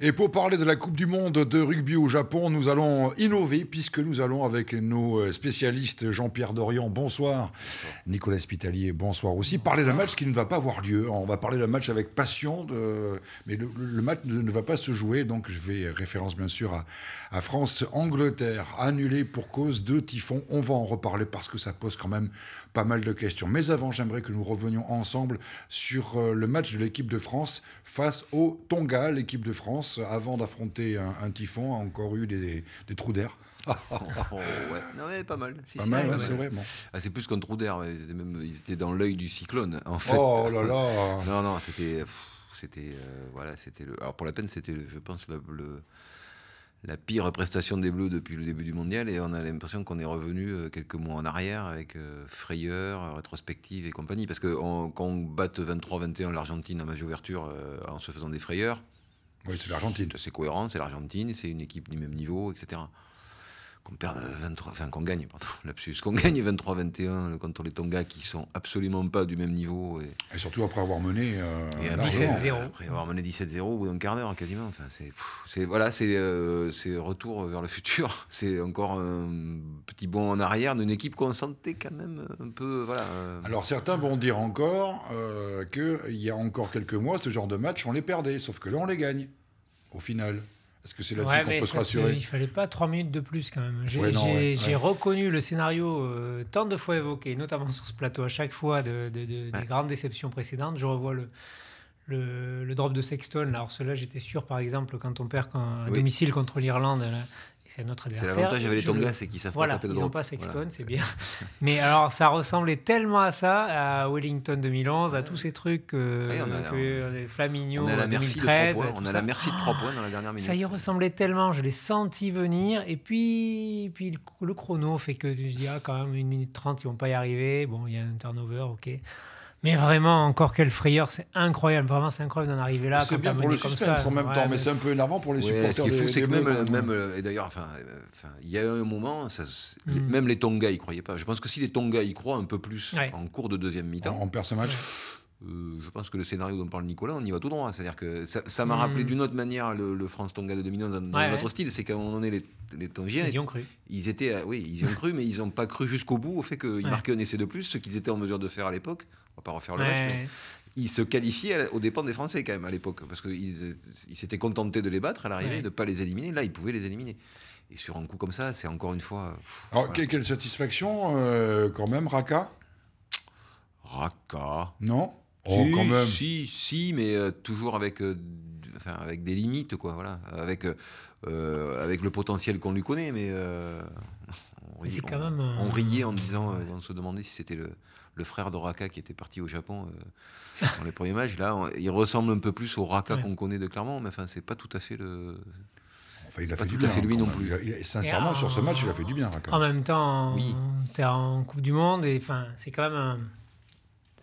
Et pour parler de la Coupe du Monde de rugby au Japon, nous allons innover puisque nous allons avec nos euh, spécialistes Jean-Pierre Dorian, bonsoir. Nicolas Spitalier, bonsoir aussi. Parler d'un match qui ne va pas avoir lieu. On va parler d'un match avec passion, de... mais le, match ne va pas se jouer. Donc je vais référence bien sûr à, à France-Angleterre, annulé pour cause de typhon. On va en reparler parce que ça pose quand même pas mal de questions. Mais avant, j'aimerais que nous revenions ensemble sur euh, le match de l'équipe de France face au Tonga, l'équipe de France avant d'affronter un, typhon, a encore eu des, trous d'air. Oh, ouais. Non, pas mal. c'est vrai. Ah, c'est plus qu'un trou d'air, ils étaient, dans l'œil du cyclone, en fait. Oh là là Non, non, c'était. C'était. Euh, voilà, c'était le. Alors pour la peine, c'était, je pense, la pire prestation des Bleus depuis le début du mondial et on a l'impression qu'on est revenu euh, quelques mois en arrière avec euh, frayeur, rétrospective et compagnie. Parce que quand on batte 23-21 l'Argentine en match ouverture en se faisant des frayeurs, oui, c'est l'Argentine. C'est cohérent, c'est l'Argentine, c'est une équipe du même niveau, etc qu'on perd 23, qu'on gagne, lapsus, qu'on gagne 23-21 contre les Tonga qui sont absolument pas du même niveau. Et, surtout après avoir mené 17-0. Euh, après avoir mené 17-0 au bout d'un quart d'heure quasiment. Enfin, c'est, voilà, c'est, euh, c'est retour vers le futur. C'est encore un petit bond en arrière d'une équipe qu'on sentait quand même un peu. Voilà, euh. Alors certains vont dire encore qu'il y a encore quelques mois, ce genre de match, on les perdait, sauf que là on les gagne au final. Est-ce que c'est là-dessus qu'on peut se rassurer Il fallait pas trois minutes de plus quand même. J'ai reconnu le scénario euh, tant de fois évoqué, notamment sur ce plateau à chaque fois de, des grandes déceptions précédentes. Je revois le, drop de Sexton. Alors cela, j'étais sûr, par exemple, quand on perd un domicile contre l'Irlande c'est notre adversaire. C'est l'avantage avec les Tonga, c'est qu'ils savent voilà, pas taper Voilà, Ils n'ont pas Sexton, c'est bien. Mais alors, ça ressemblait tellement à ça, à Wellington 2011, à tous ces trucs, euh, Flaminio la 2013. Merci de on a la merci de 3 points dans la dernière minute. Ça y ressemblait tellement, je l'ai senti venir. Et puis, puis le, chrono fait que je dis, ah, quand même, une minute 30, ils vont pas y arriver. Bon, il y a un turnover, ok. Mais vraiment, encore quel frayeur, c'est incroyable, vraiment c'est incroyable d'en arriver là. C'est bien pour le suspense ça, en même temps, mais c'est un peu énervant pour les supporters. Ce qui est fou, c'est que même, même et d'ailleurs, enfin, euh, il y a un moment, mm. même les Tonga y croyaient pas. Je pense que si les Tonga y croient un peu plus en cours de deuxième mi-temps, En on perd match. Euh, je pense que le scénario dont parle Nicolas, on y va tout droit. C'est-à-dire que ça m'a rappelé hmm. d'une autre manière le, France-Tonga de 2011 dans, notre style. C'est qu'à un moment donné, les, les Tongiens. Ils y ont cru. Ils étaient, euh, oui, ils y ont cru, mais ils n'ont pas cru jusqu'au bout au fait qu'ils marquaient un essai de plus, ce qu'ils étaient en mesure de faire à l'époque. On va pas refaire le match. ils se qualifiaient aux dépens des Français quand même à l'époque, parce qu'ils s'étaient contentés de les battre à l'arrivée, de ne pas les éliminer. Là, ils pouvaient les éliminer. Et sur un coup comme ça, c'est encore une fois. Alors, quelle satisfaction euh, quand même, Raka Raka. Non Oh, si, quand même. si, si, mais euh, toujours avec, euh, avec des limites, quoi, voilà. Avec, euh, avec le potentiel qu'on lui connaît, mais. on, quand même. riait en disant, on se demandait si c'était le, le, frère de Raka qui était parti au Japon dans les premiers matchs. Là, il ressemble un peu plus au Raka qu'on connaît de Clermont, mais enfin, c'est pas tout à fait le. lui non plus. sincèrement, sur ce match, il a fait du bien, Raka. En même temps, oui. tu es en Coupe du Monde, et enfin, c'est quand même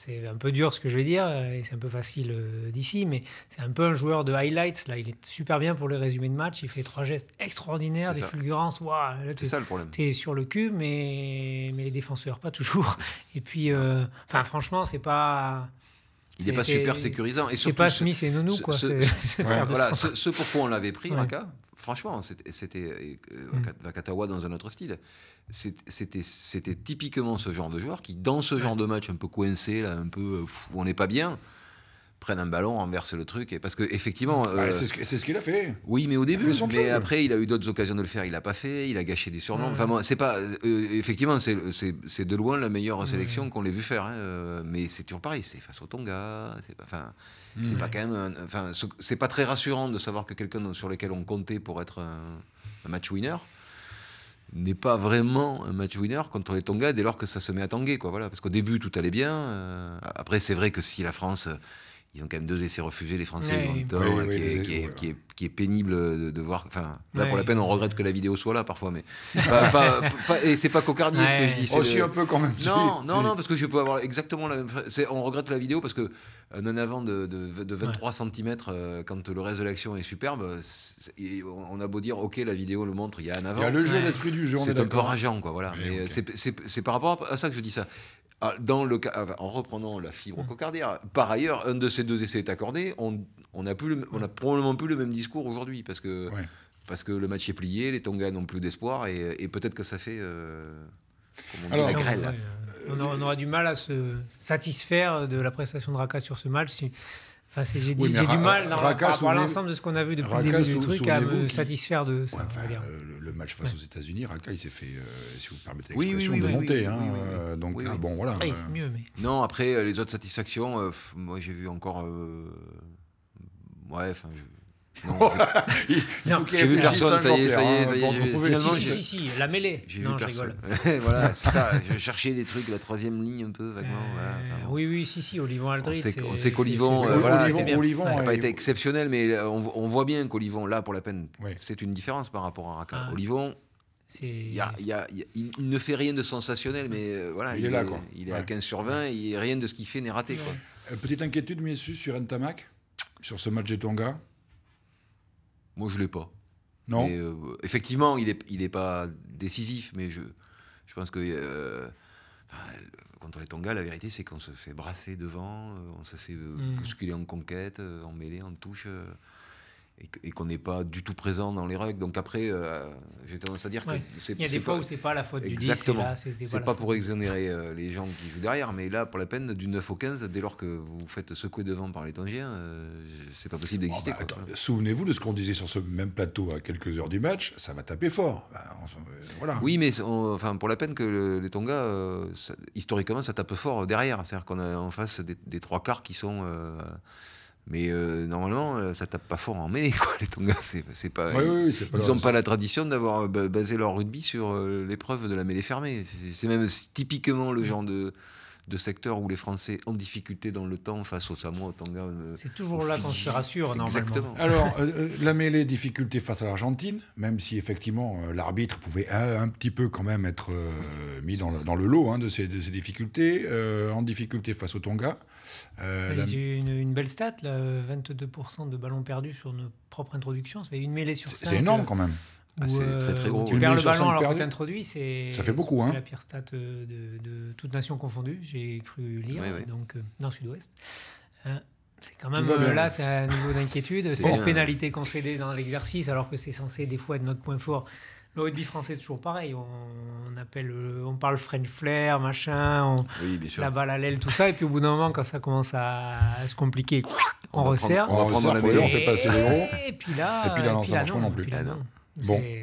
c'est un peu dur ce que je vais dire, euh, et c'est un peu facile euh, d'ici, mais c'est un peu un joueur de highlights. Là, il est super bien pour le résumé de match. Il fait trois gestes extraordinaires, des fulgurances. c'est ça le problème. T'es sur le cul, mais, mais les défenseurs, pas toujours. Et puis, euh, enfin, franchement, c'est pas. Il n'est pas super sécurisant. Et surtout, pas Smith et Nounou, ce, quoi. voilà, ce, pourquoi on l'avait pris, Raka, franchement, c'était Vakatawa euh, mm. dans un autre style. C'était typiquement ce genre de joueur qui, dans ce genre de match un peu coincé, un peu euh, on n'est pas bien, prennent un ballon, renversent le truc. Et parce que effectivement, bah, euh, c'est ce qu'il a fait. Oui, mais au début, mais après, il a eu d'autres occasions de le faire. Il l'a pas fait. Il a gâché des surnoms. Enfin, c'est pas. Euh, effectivement, c'est de loin la meilleure sélection qu'on l'ait vu faire. Hein, euh, mais c'est toujours pareil. C'est face au Tonga. C'est pas. Enfin, c'est pas quand même. Enfin, c'est pas très rassurant de savoir que quelqu'un sur lequel on comptait pour être un, match winner n'est pas vraiment un match winner contre les Tonga dès lors que ça se met à tanguer. Quoi, voilà. Parce qu'au début, tout allait bien. après, c'est vrai que si la France ils ont quand même deux essais refusés, les Français, qui, est, pénible de, voir. Enfin, là, pour la peine, on regrette que la vidéo soit là parfois, mais. pas, pas, pas, et c'est pas cocardier ce que je dis. Aussi oh, un peu quand même. Non, non, non, parce que je peux avoir exactement la même. On regrette la vidéo parce que un euh, avant de, 23 cm, euh, quand le reste de l'action est superbe, on a beau dire, ok, la vidéo le montre, il y a un avant. Il y a le jeu, l'esprit du jeu, C'est un peu rageant, quoi, voilà. Mais, c'est par rapport à ça que je dis ça. Ah, dans le, en reprenant la fibre mm. cocardière. Par ailleurs, un de ces deux essais est accordé. On, n'a on a probablement plus le même discours aujourd'hui parce que, parce que le match est plié, les Tonga n'ont plus d'espoir et, peut-être que ça fait. Euh, la grêle. Euh, on, aura, du mal à se satisfaire de la prestation de Raka sur ce match. Si... j'ai du mal par rapport à l'ensemble de ce qu'on a vu depuis le début du truc à me satisfaire de ça. Euh, le match face aux États-Unis, Raka, il s'est fait, euh, si vous permettez l'expression, de monter donc, bon, voilà. Ah, euh, non, après, les autres satisfactions, moi, j'ai vu encore. Ouais, enfin. Non, oh. j'ai vu personne, ça y est, ça y est, hein, ça y est. Si, si, si, si, la mêlée. J'ai non, vu personne. je rigole. voilà, c'est ça. Je cherchais des trucs, la troisième ligne un peu, vaguement. voilà, Oui, oui, si, si, Olivon Aldrit. C'est sait qu'Olivon, euh, voilà, n'a pas été exceptionnel, mais euh, on, voit bien qu'Olivon, là, pour la peine, c'est une différence par rapport à Raka. Ah. Olivon, il, y a, il, ne fait rien de sensationnel, mais euh, voilà, il, est là. Quoi. Il est à 15 sur 20, et rien de ce qu'il fait n'est raté. Quoi. petite inquiétude, messieurs, sur Ntamak, sur ce match des Tonga. Moi, je l'ai pas. Non. Euh, effectivement, il n'est il est pas décisif, mais je, je pense que euh, contre les Tonga, la vérité, c'est qu'on se fait brasser devant, euh, on se fait mm. bousculer en conquête, en mêlée, en touche et qu'on n'est pas du tout présent dans les règles. Donc après, euh, j'ai tendance à dire que c'est Il y a des fois où où c'est pas la faute du 10. Exactement. C'est pas, pas pour exonérer euh, les gens qui jouent derrière, mais là, pour la peine, du 9 au 15, dès lors que vous vous faites secouer devant par les Tongiens, ce c'est pas possible d'exister. Oh, bah, souvenez-vous de ce qu'on disait sur ce même plateau à quelques heures du match, ça va taper fort. Bah, euh, voilà. Oui, mais enfin, pour la peine que les Tongas, historiquement, ça tape fort derrière. C'est-à-dire qu'on a en face des, des, trois quarts qui sont mais euh, normalement, euh, ça tape pas fort en mêlée, quoi, les Tonga. C'est, pas, ils n'ont pas la tradition d'avoir euh, basé leur rugby sur l'épreuve de la mêlée fermée. C'est même typiquement le genre de, de secteurs où les Français en difficulté dans le temps face aux Samoa, aux Tonga. Euh, C'est toujours là qu'on se rassure, Exactement. Alors, euh, euh, la mêlée difficulté face à l'Argentine, même si effectivement l'arbitre pouvait un, petit peu quand même être mis dans le, lot hein, de, ces, difficultés, en difficulté face aux Tonga. a Une, une, belle stat, 22% de ballons perdus sur nos propres introductions, ça une mêlée sur C'est énorme quand même. Ah, c'est très très euh, gros. Tu perds le ballon alors qu'on tu c'est. Ça fait beaucoup, hein. la pire stat euh, de, toute nation confondue, j'ai cru lire, donc euh, dans Sud-Ouest. Hein, c'est quand même là, c'est un niveau d'inquiétude. Cette pénalité concédée dans l'exercice, alors que c'est censé des fois être notre point fort. Le rugby français, toujours pareil. On, appelle, on parle French flair, machin, la balle à l'aile, tout ça. Et puis au bout d'un moment, quand ça commence à, se compliquer, on, resserre. on, on, la on fait passer les gros. Et puis là, et puis non, non plus. là, ah, non. Bon.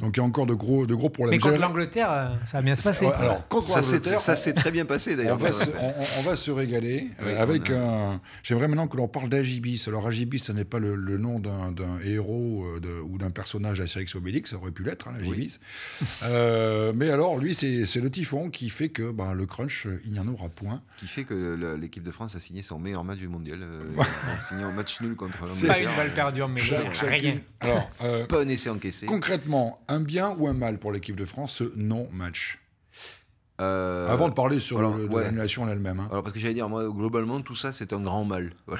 Donc il y a encore de gros, de gros problèmes. Mais contre euh, l'Angleterre, ça a bien se passé Alors, ça s'est très bien passé d'ailleurs. On, va se régaler avec un. J'aimerais maintenant que l'on parle d'Agibis. Alors Agibis, ce n'est pas le, nom d'un héros euh, ou d'un personnage à exobélique Obélix, ça aurait pu l'être, hein, euh, mais alors lui, c'est le typhon qui fait que ben, le crunch, il n'y en aura point. Qui fait que l'équipe de France a signé son meilleur match du mondial, euh, en signant un match nul contre l'Angleterre. C'est pas une balle perdue en Rien. Alors, pas un essai encaissé. Concrètement, un bien ou un mal pour l'équipe de France, ce non-match euh, Avant de parler sur l'annulation elle-même. Hein. parce que j'allais dire, moi, globalement, tout ça, c'est un grand mal.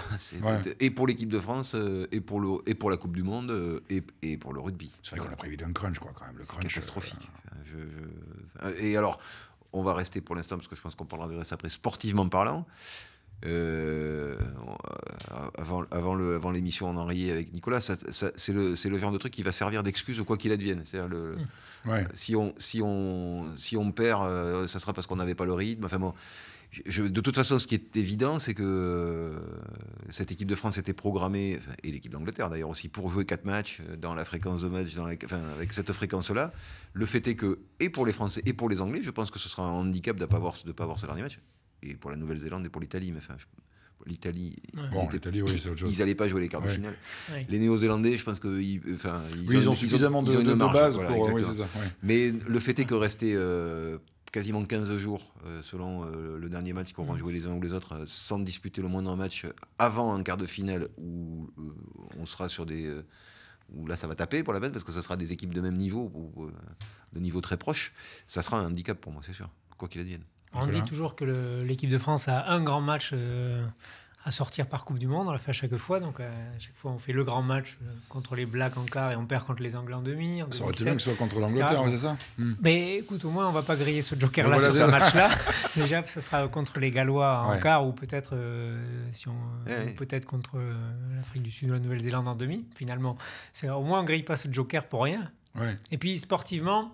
et pour l'équipe de France, euh, et pour, le, et pour la Coupe du Monde, euh, et, et pour le rugby. C'est vrai qu'on a prévu d'un crunch, quoi, quand même. Le crunch, catastrophique. Et alors, on va rester pour l'instant, parce que je pense qu'on parlera de reste après, sportivement parlant. Euh, euh, avant, avant, le, avant l'émission, en riait avec Nicolas. c'est, le, genre de truc qui va servir d'excuse quoi qu'il advienne. le, mmh. si, on, si, on, si on perd, euh, ça sera parce qu'on n'avait pas le rythme. Enfin de toute façon, ce qui est évident, c'est que cette équipe de France était programmée, et l'équipe d'Angleterre d'ailleurs aussi, pour jouer quatre matchs dans la fréquence de match, dans avec cette fréquence-là. Le fait est que, et pour les Français et pour les Anglais, je pense que ce sera un handicap de ne pas, pas avoir ce dernier match et pour la Nouvelle-Zélande et pour l'Italie. Mais enfin, l'Italie, ils, n'allaient pas jouer les quarts de finale. Les Néo-Zélandais, je pense que enfin, ont, suffisamment de, marge. Mais le fait est que rester euh, quasiment 15 jours, euh, selon euh, le dernier match qu'on mmh. joué les uns ou les autres, sans disputer le moindre match avant un quart de finale où on sera sur des où là ça va taper pour la peine parce que ce sera des équipes de même niveau ou de niveau très proche, ça sera un handicap pour moi, c'est sûr, quoi qu'il advienne. On dit toujours que l'équipe de France a un grand match euh, à sortir par Coupe du Monde. On l'a fait à chaque fois. Donc, euh, à chaque fois, on fait le grand match euh, contre les Blacks en quart et on perd contre les Anglais en demi. ça aurait été bien que ce soit contre l'Angleterre, c'est ça hmm. Mais écoute, au moins, on va pas griller ce joker-là sur ce match-là. Déjà, ce sera contre les Gallois en quart ou peut-être si on eh peut-être contre l'Afrique du Sud ou la Nouvelle-Zélande en demi. Finalement, au moins, on grille pas ce joker pour rien. Et puis, sportivement.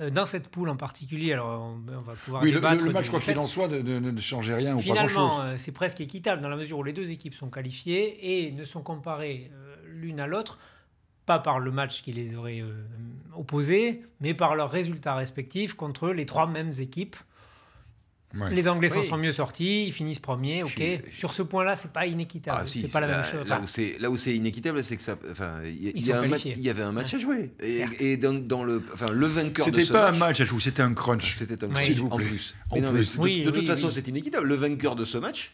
Euh, dans cette poule en particulier, alors on, ben, va pouvoir. Oui, le, match, quoi qu'il en soit, ne, changeait rien ou pas grand-chose. Euh, c'est presque équitable dans la mesure où les deux équipes sont qualifiées et ne sont comparées euh, l'une à l'autre, pas par le match qui les aurait opposées, mais par leurs résultats respectifs contre les trois mêmes équipes les Anglais s'en sont mieux sortis, ils finissent premiers, ok. sur ce point-là, c'est pas inéquitable, ah, c'est pas la, même chose. Là où c'est inéquitable, c'est que ça, enfin, il y, avait un match à jouer et, dans, le, enfin, le vainqueur. C'était pas un match à jouer, c'était un crunch. Ah, c'était un crunch. Vous plaît. En plus, de, de, toute façon, c'est inéquitable. Le vainqueur de ce match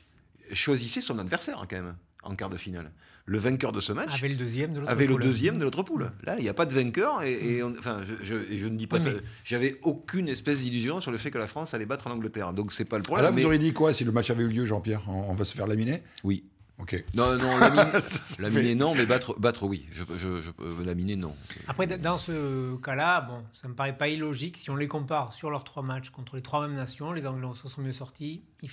choisissait son adversaire quand même en quart de finale. Le vainqueur de ce match avait le deuxième de l'autre poule. Le deuxième de l'autre poule. Là, il n'y a pas de vainqueur et, enfin, je, ne dis pas ça. J'avais aucune espèce d'illusion sur le fait que la France allait battre l'Angleterre. Donc c'est pas le problème. Alors ah là, vous auriez dit quoi si le match avait eu lieu, Jean-Pierre on, va se faire laminer Oui. Ok. Non, non, laminer, non, mais battre, battre oui. Je, je, euh, laminer non. Après, dans ce cas-là, bon, ça me paraît pas illogique si on les compare sur leurs trois matchs contre les trois mêmes nations, les Anglais se sont mieux sortis, ils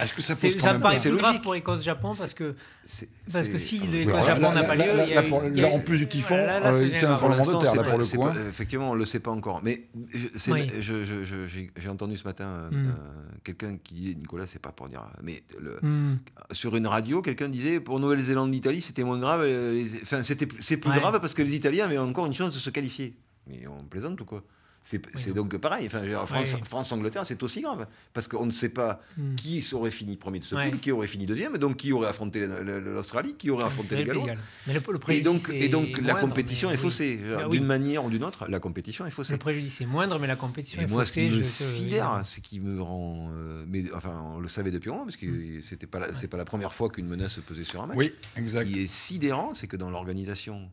est-ce que ça paraît grave pour Écosse Japon parce que parce que si l'Écosse Japon n'a pas lieu, là, en plus du typhon, euh, c'est un tremblement de terre pour le hein. Effectivement, on le sait pas encore, mais j'ai entendu ce matin euh, mm. euh, quelqu'un qui dit Nicolas, c'est pas pour dire, mais mm. sur une radio, quelqu'un disait pour Nouvelle-Zélande, Italie, c'était moins grave. Enfin, c'était c'est plus grave parce que les Italiens avaient encore une chance de se qualifier. Mais on plaisante ou quoi c'est donc pareil. Enfin, en France, angleterre c'est aussi grave. Parce qu'on ne sait pas hmm. qui aurait fini premier de ce qui aurait fini deuxième, et donc qui aurait affronté l'Australie, qui aurait ah, affronté le Gallois. et donc, et donc la compétition est faussée. Ah d'une manière ou d'une autre, la compétition est faussée. Le préjudice est moindre, mais la compétition est moi, faussée. Moi, ce qui me sidère, c'est qui me rend. Euh, mais, enfin, on le savait depuis longtemps, parce que hmm. c'était pas c'est pas la première fois qu'une menace se pesait sur un match. Oui, exact. Ce qui est sidérant, c'est que dans l'organisation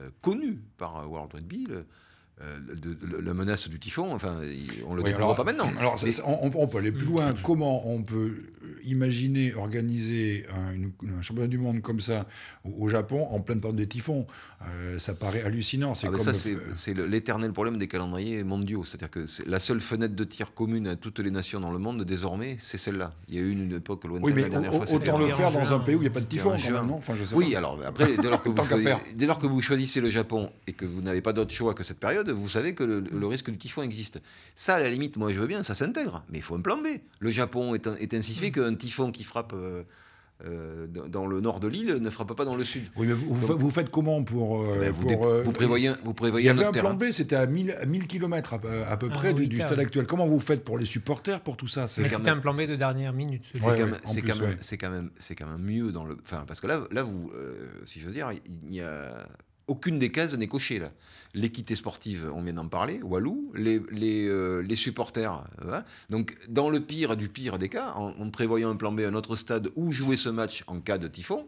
euh, connue par euh, World Rugby, euh, de, la menace du typhon, enfin, on le pas maintenant. Alors, on, on, peut aller plus loin. Comment on peut imaginer organiser un, championnat du monde comme ça au, Japon en pleine période des typhons euh, Ça paraît hallucinant. C'est ah, comme ça, c'est euh, l'éternel problème des calendriers mondiaux. C'est-à-dire que la seule fenêtre de tir commune à toutes les nations dans le monde désormais, c'est celle-là. Il y a eu une époque où dernière Autant le faire dans un pays où il n'y a pas de typhon, Oui, alors après, dès lors, que vous, dès lors que vous choisissez le Japon et que vous n'avez pas d'autre choix que cette période vous savez que le, risque du typhon existe. Ça, à la limite, moi je veux bien, ça s'intègre, mais il faut un plan B. Le Japon est, est ainsi fait mm. qu'un typhon qui frappe... Euh, euh, dans le nord de l'île ne frappe pas dans le sud. Oui, mais vous, faites comment pour. Euh, ben, vous, prévoyez vous, prévoyez, vous prévoyez Il y avait un plan B, c'était à 1000, km à, peu ah, près du, stade actuel. Comment vous faites pour les supporters, pour tout ça C'est un plan B de dernière minute. C'est quand, quand, quand, même mieux dans le. parce que là, là vous, si je veux dire, il y a aucune des cases n'est cochée là. L'équité sportive, on vient d'en parler, Walou, les, euh, supporters. Hein. Donc, dans le pire du pire des cas, en, prévoyant un plan B, un autre stade où jouer ce match en cas de typhon,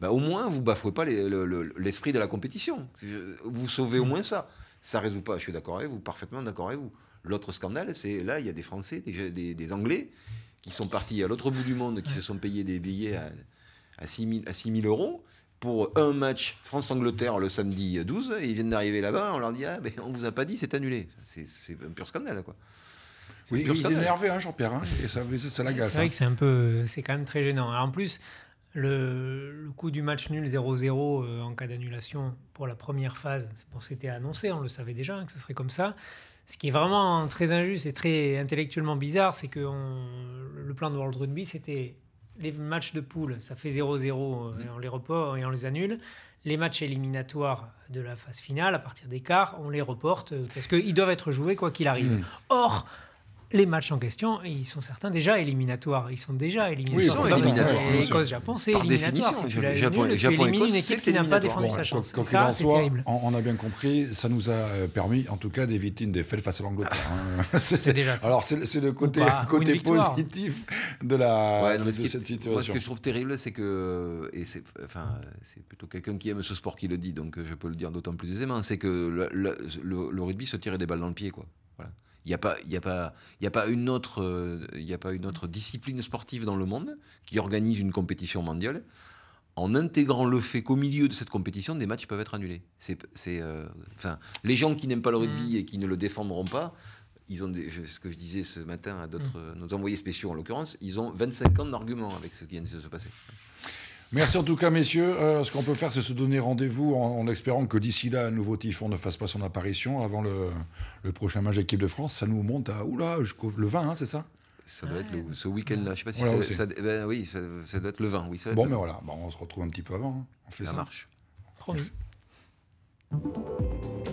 bah, au moins vous bafouez pas l'esprit de la compétition. Euh, vous sauvez au moins ça. Ça résout pas, je suis d'accord avec vous, parfaitement d'accord avec vous. L'autre scandale, c'est là, il y a des Français, des, des, Anglais qui sont partis à l'autre bout du monde, qui se sont payés des billets à, à 6 000 euros pour un match France-Angleterre le samedi 12. Ils viennent d'arriver là-bas, on leur dit Ah, mais ben, on vous a pas dit, c'est annulé. C'est un pur scandale, quoi. Oui, pur il est énervé, hein, Jean-Pierre, hein, et ça, ça l'agace. C'est vrai hein. que c'est un peu. C'est quand même très gênant. en plus, le, coût du match nul 0-0 euh, en cas d'annulation pour la première phase, c'était annoncé, on le savait déjà que ce serait comme ça. Ce qui est vraiment très injuste et très intellectuellement bizarre, c'est que le plan de World Rugby, c'était les matchs de poule, ça fait 0-0 euh, mhm. et on les reporte et on les annule. Les matchs éliminatoires de la phase finale, à partir des quarts, on les reporte euh, parce qu'ils doivent être joués quoi qu'il arrive. Mhm. Or, les matchs en question, ils sont certains déjà éliminatoires. Ils sont déjà éliminatoires. Oui, éliminatoires. Et lécosse japon c'est éliminatoire. Si tu Japon, nul, Japon, tu élimines une équipe qui n'a pas défendu sa chance. Quoi, ça, en terrible on, a bien compris, ça nous a permis, en tout cas, d'éviter une défaite face à l'Angleterre. Hein. c'est déjà ça. Alors, c'est le côté, positif de, la, de cette situation. Moi, ce que je trouve terrible, c'est que, et c'est enfin, plutôt quelqu'un qui aime ce sport qui le dit, donc je peux le dire d'autant plus aisément, c'est que le, rugby se tirait des balles dans le pied, quoi. Voilà. Il n'y a, pas, a, a, pas une autre, euh, a pas une autre discipline sportive dans le monde qui organise une compétition mondiale en intégrant le fait qu'au milieu de cette compétition, des matchs peuvent être annulés. C'est, euh, enfin, les gens qui n'aiment pas le mm. rugby et qui ne le défendront pas, ils ont ce que je disais ce matin à d'autres, mm. euh, nos envoyés spéciaux en l'occurrence, ils ont 25 ans d'arguments avec ce qui vient de se passer. Merci en tout cas, messieurs. Euh, ce qu'on peut faire, c'est se donner rendez-vous en, espérant que d'ici là, un nouveau typhon ne fasse pas son apparition avant le, prochain match équipe de France. Ça nous monte à oula, le 20, hein, c'est ça ça doit être ce week-end-là. Je sais pas si ça, ben oui, ça, doit être le 20. Oui, ça bon, mais voilà, on se retrouve un petit peu avant. Hein. On fait ça. Ça marche.